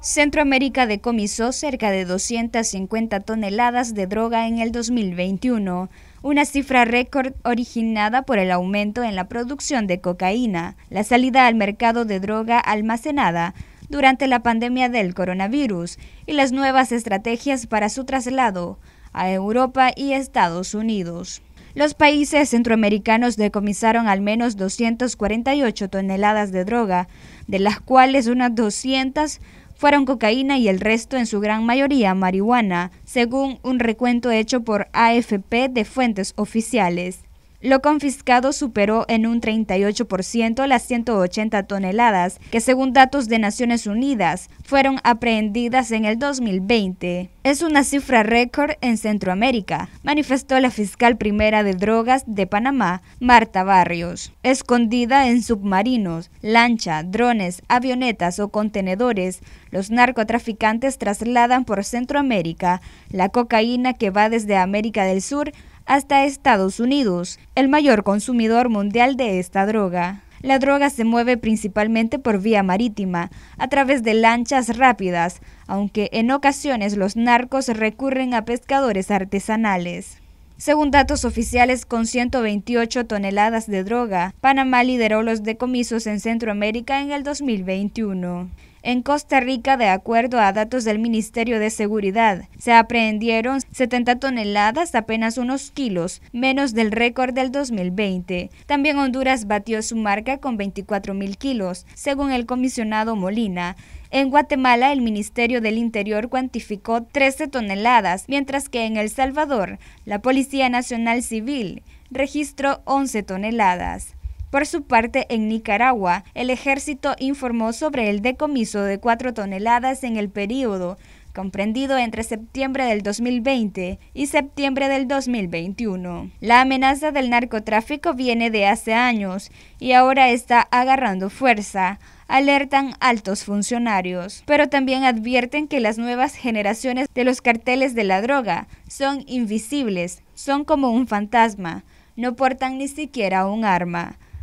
Centroamérica decomisó cerca de 250 toneladas de droga en el 2021, una cifra récord originada por el aumento en la producción de cocaína, la salida al mercado de droga almacenada durante la pandemia del coronavirus y las nuevas estrategias para su traslado a Europa y Estados Unidos. Los países centroamericanos decomisaron al menos 248 toneladas de droga, de las cuales unas 200 fueron cocaína y el resto en su gran mayoría marihuana, según un recuento hecho por AFP de fuentes oficiales. Lo confiscado superó en un 38% las 180 toneladas que según datos de Naciones Unidas fueron aprehendidas en el 2020. Es una cifra récord en Centroamérica, manifestó la fiscal primera de drogas de Panamá, Marta Barrios. Escondida en submarinos, lancha, drones, avionetas o contenedores, los narcotraficantes trasladan por Centroamérica la cocaína que va desde América del Sur hasta Estados Unidos, el mayor consumidor mundial de esta droga. La droga se mueve principalmente por vía marítima, a través de lanchas rápidas, aunque en ocasiones los narcos recurren a pescadores artesanales. Según datos oficiales, con 128 toneladas de droga, Panamá lideró los decomisos en Centroamérica en el 2021. En Costa Rica, de acuerdo a datos del Ministerio de Seguridad, se aprehendieron 70 toneladas, apenas unos kilos, menos del récord del 2020. También Honduras batió su marca con 24.000 kilos, según el comisionado Molina. En Guatemala, el Ministerio del Interior cuantificó 13 toneladas, mientras que en El Salvador, la Policía Nacional Civil registró 11 toneladas. Por su parte, en Nicaragua, el ejército informó sobre el decomiso de cuatro toneladas en el periodo comprendido entre septiembre del 2020 y septiembre del 2021. La amenaza del narcotráfico viene de hace años y ahora está agarrando fuerza, alertan altos funcionarios, pero también advierten que las nuevas generaciones de los carteles de la droga son invisibles, son como un fantasma, no portan ni siquiera un arma.